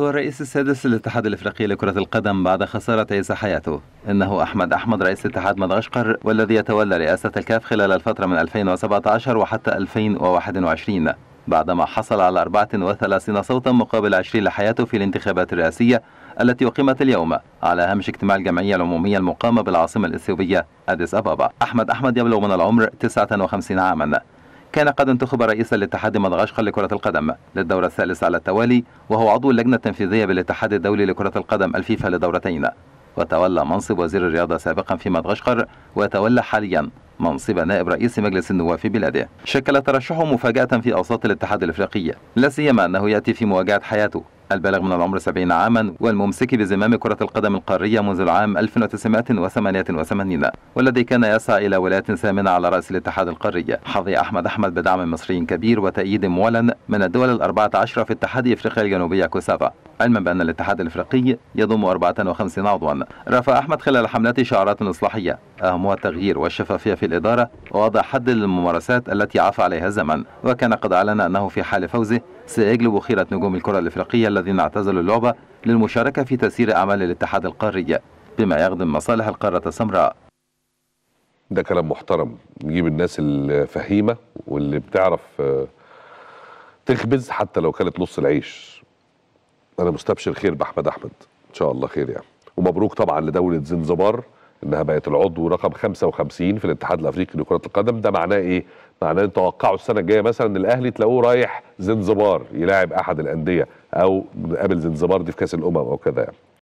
هو الرئيس السادس للاتحاد الافريقي لكرة القدم بعد خسارة عيسى حياته، إنه أحمد أحمد رئيس اتحاد مدغشقر والذي يتولى رئاسة الكاف خلال الفترة من 2017 وحتى 2021 بعدما حصل على 34 صوتا مقابل 20 لحياته في الانتخابات الرئاسية التي أقيمت اليوم على هامش اجتماع الجمعية العمومية المقامة بالعاصمة الإثيوبية أديس أبابا. أحمد أحمد يبلغ من العمر 59 عاما كان قد انتخب رئيسا لاتحاد مدغشقر لكرة القدم للدورة الثالثة على التوالي وهو عضو اللجنة التنفيذية بالاتحاد الدولي لكرة القدم الفيفا لدورتين وتولى منصب وزير الرياضة سابقا في مدغشقر وتولى حاليا منصب نائب رئيس مجلس النواب في بلاده شكل ترشحه مفاجأة في أوساط الاتحاد الإفريقي لا سيما أنه يأتي في مواجهة حياته البالغ من العمر 70 عاما والممسك بزمام كرة القدم القارية منذ العام 1988 والذي كان يسعى إلى ولاية ثامنة على رأس الاتحاد القاري حظي أحمد أحمد بدعم مصري كبير وتأييد معلن من الدول الأربعة عشر في اتحاد إفريقيا الجنوبية كوسافا علما بأن الاتحاد الإفريقي يضم 54 عضوا رفع أحمد خلال حملته شعارات إصلاحية أهمها التغيير والشفافية في الإدارة ووضع حد للممارسات التي عفى عليها الزمن وكان قد أعلن أنه في حال فوزه سيجلب خيرة نجوم الكرة الإفريقية الذين اعتزلوا اللعبة للمشاركة في تسيير أعمال الاتحاد القاري بما يخدم مصالح القارة السمراء ده كلام محترم نجيب الناس الفهيمة واللي بتعرف آه، تخبز حتى لو كانت نص العيش أنا مستبشر خير بأحمد أحمد إن شاء الله خير يعني ومبروك طبعا لدولة زنزبار انها بقت العضو رقم 55 في الاتحاد الافريقي لكره القدم ده معناه ايه؟ معناه ان توقعوا السنه الجايه مثلا ان الاهلي تلاقوه رايح زنزبار يلاعب احد الانديه او قابل زنزبار دي في كاس الامم او كذا يعني.